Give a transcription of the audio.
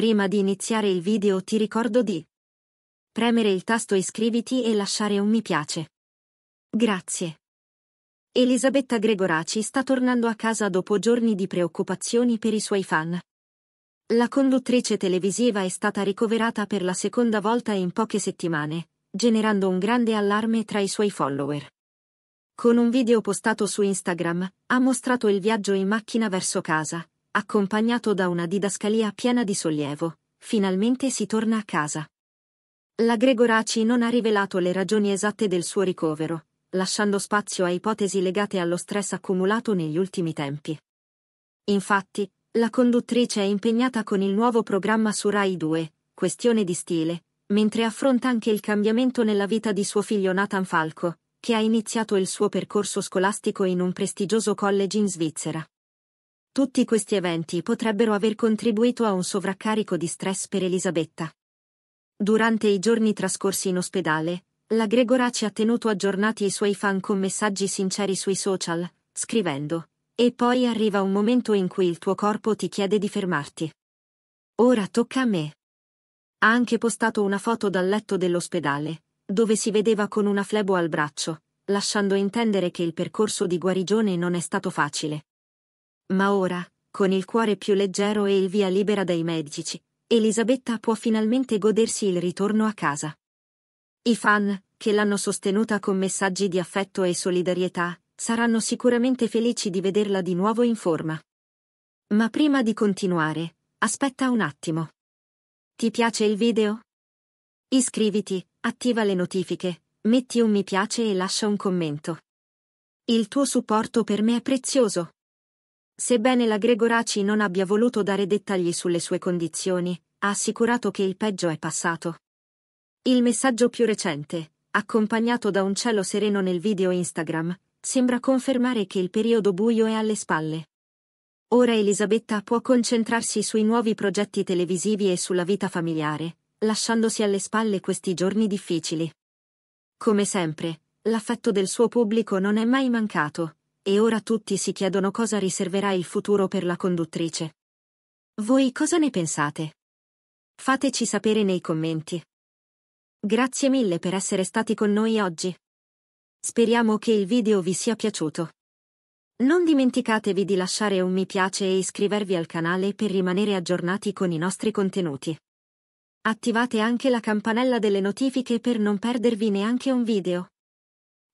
Prima di iniziare il video ti ricordo di premere il tasto iscriviti e lasciare un mi piace. Grazie. Elisabetta Gregoraci sta tornando a casa dopo giorni di preoccupazioni per i suoi fan. La conduttrice televisiva è stata ricoverata per la seconda volta in poche settimane, generando un grande allarme tra i suoi follower. Con un video postato su Instagram, ha mostrato il viaggio in macchina verso casa, accompagnato da una didascalia piena di sollievo, finalmente si torna a casa. La Gregoraci non ha rivelato le ragioni esatte del suo ricovero, lasciando spazio a ipotesi legate allo stress accumulato negli ultimi tempi. Infatti, la conduttrice è impegnata con il nuovo programma su Rai 2, questione di stile, mentre affronta anche il cambiamento nella vita di suo figlio Nathan Falco, che ha iniziato il suo percorso scolastico in un prestigioso college in Svizzera. Tutti questi eventi potrebbero aver contribuito a un sovraccarico di stress per Elisabetta. Durante i giorni trascorsi in ospedale, la Gregora ci ha tenuto aggiornati i suoi fan con messaggi sinceri sui social, scrivendo e poi arriva un momento in cui il tuo corpo ti chiede di fermarti. Ora tocca a me. Ha anche postato una foto dal letto dell'ospedale, dove si vedeva con una flebo al braccio, lasciando intendere che il percorso di guarigione non è stato facile. Ma ora, con il cuore più leggero e il via libera dai medici, Elisabetta può finalmente godersi il ritorno a casa. I fan, che l'hanno sostenuta con messaggi di affetto e solidarietà, saranno sicuramente felici di vederla di nuovo in forma. Ma prima di continuare, aspetta un attimo. Ti piace il video? Iscriviti, attiva le notifiche, metti un mi piace e lascia un commento. Il tuo supporto per me è prezioso. Sebbene la Gregoraci non abbia voluto dare dettagli sulle sue condizioni, ha assicurato che il peggio è passato. Il messaggio più recente, accompagnato da un cielo sereno nel video Instagram, sembra confermare che il periodo buio è alle spalle. Ora Elisabetta può concentrarsi sui nuovi progetti televisivi e sulla vita familiare, lasciandosi alle spalle questi giorni difficili. Come sempre, l'affetto del suo pubblico non è mai mancato, e ora tutti si chiedono cosa riserverà il futuro per la conduttrice. Voi cosa ne pensate? Fateci sapere nei commenti. Grazie mille per essere stati con noi oggi. Speriamo che il video vi sia piaciuto. Non dimenticatevi di lasciare un mi piace e iscrivervi al canale per rimanere aggiornati con i nostri contenuti. Attivate anche la campanella delle notifiche per non perdervi neanche un video.